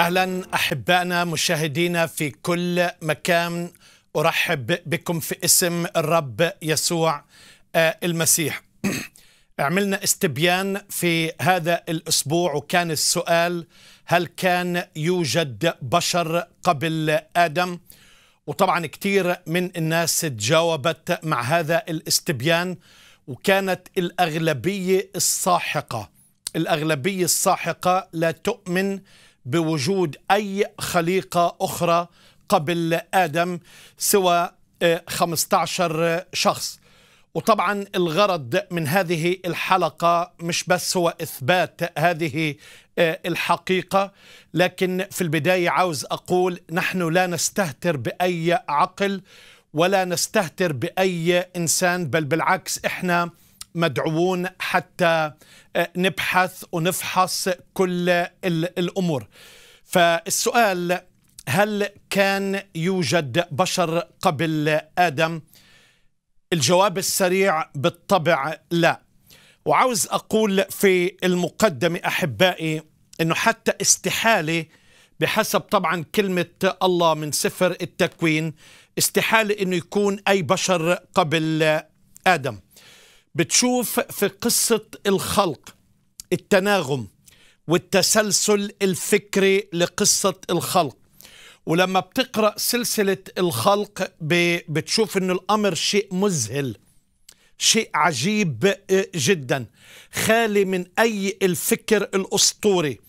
اهلا احبائنا مشاهدينا في كل مكان ارحب بكم في اسم الرب يسوع آه، المسيح عملنا استبيان في هذا الاسبوع وكان السؤال هل كان يوجد بشر قبل ادم وطبعا كثير من الناس تجاوبت مع هذا الاستبيان وكانت الاغلبيه الساحقه الاغلبيه الساحقه لا تؤمن بوجود أي خليقة أخرى قبل آدم سوى 15 آه، شخص وطبعا الغرض من هذه الحلقة مش بس هو إثبات هذه آه، الحقيقة لكن في البداية عاوز أقول نحن لا نستهتر بأي عقل ولا نستهتر بأي إنسان بل بالعكس إحنا مدعوون حتى آه أه، نبحث ونفحص كل الأمور فالسؤال هل كان يوجد بشر قبل آدم؟ الجواب السريع بالطبع لا وعاوز أقول في المقدمة أحبائي أنه حتى استحالة بحسب طبعا كلمة الله من سفر التكوين استحالة أنه يكون أي بشر قبل آدم بتشوف في قصة الخلق التناغم والتسلسل الفكري لقصة الخلق ولما بتقرأ سلسلة الخلق بتشوف أن الأمر شيء مذهل شيء عجيب آه، جدا خالي من أي الفكر الأسطوري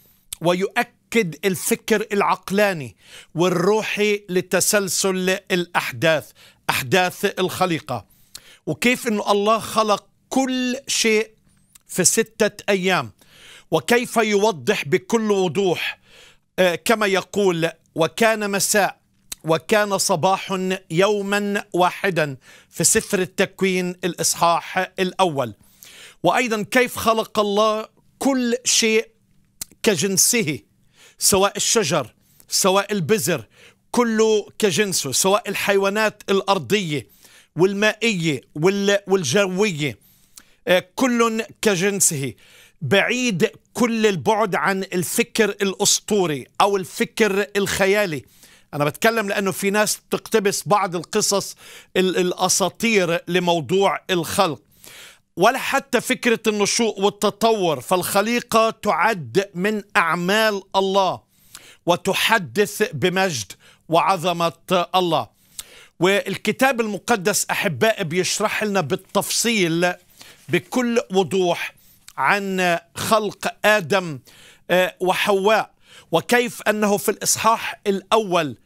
ويؤكد الفكر العقلاني والروحي لتسلسل الأحداث أحداث الخليقة وكيف أن الله خلق كل شيء في ستة أيام وكيف يوضح بكل وضوح آه، كما يقول وكان مساء وكان صباح يوما واحدا في سفر التكوين الإصحاح الأول وأيضا كيف خلق الله كل شيء كجنسه سواء الشجر سواء البذر كله كجنسه سواء الحيوانات الأرضية والمائية والجوية آه، كل كجنسه بعيد كل البعد عن الفكر الاسطوري او الفكر الخيالي انا بتكلم لانه في ناس بتقتبس بعض القصص الاساطير لموضوع الخلق ولا حتى فكره النشوء والتطور فالخليقه تعد من اعمال الله وتحدث بمجد وعظمه الله والكتاب المقدس احبائي بيشرح لنا بالتفصيل بكل وضوح عن خلق آدم آه، وحواء وكيف أنه في الإصحاح الأول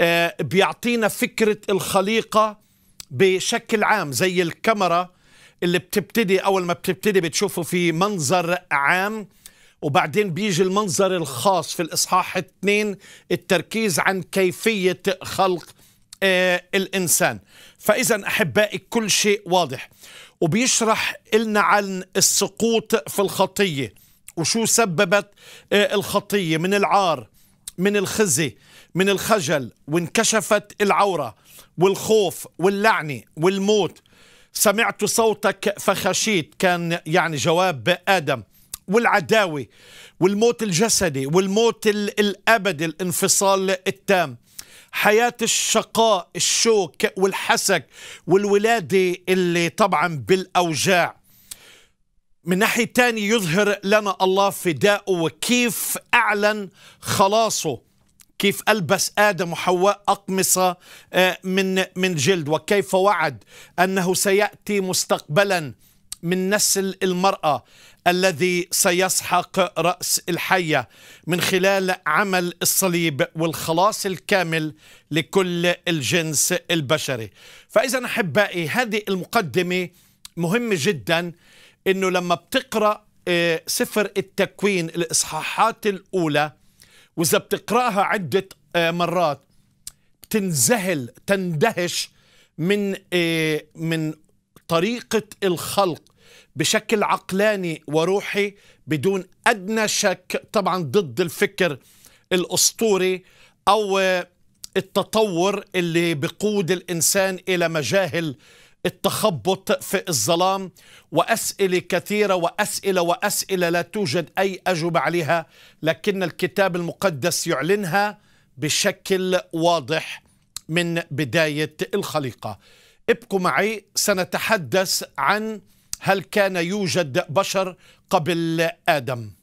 آه، بيعطينا فكرة الخليقة بشكل عام زي الكاميرا اللي بتبتدي أول ما بتبتدي بتشوفه في منظر عام وبعدين بيجي المنظر الخاص في الإصحاح 2 التركيز عن كيفية خلق آه، الإنسان فإذا أحبائي كل شيء واضح وبيشرح لنا عن السقوط في الخطية وشو سببت آه، الخطية من العار من الخزي من الخجل وانكشفت العورة والخوف واللعنة والموت سمعت صوتك فخشيت كان يعني جواب آدم والعداوة والموت الجسدي والموت الأبدي الانفصال التام حياة الشقاء الشوك والحسك والولادة اللي طبعا بالأوجاع من ناحية تانية يظهر لنا الله فداءه وكيف أعلن خلاصه كيف ألبس آدم وحواء أقمصة آه، من من جلد وكيف وعد أنه سيأتي مستقبلاً من نسل المرأة الذي سيسحق رأس الحية من خلال عمل الصليب والخلاص الكامل لكل الجنس البشري فإذا أحبائي هذه المقدمة مهمة جدا أنه لما بتقرأ آه، سفر التكوين الإصحاحات الأولى وإذا بتقرأها عدة آه، مرات تنزهل تندهش من آه، من طريقة الخلق بشكل عقلاني وروحي بدون أدنى شك طبعا ضد الفكر الأسطوري أو التطور اللي بقود الإنسان إلى مجاهل التخبط في الظلام وأسئلة كثيرة وأسئلة وأسئلة لا توجد أي أجوبة عليها لكن الكتاب المقدس يعلنها بشكل واضح من بداية الخليقة ابقوا معي سنتحدث عن هل كان يوجد بشر قبل آدم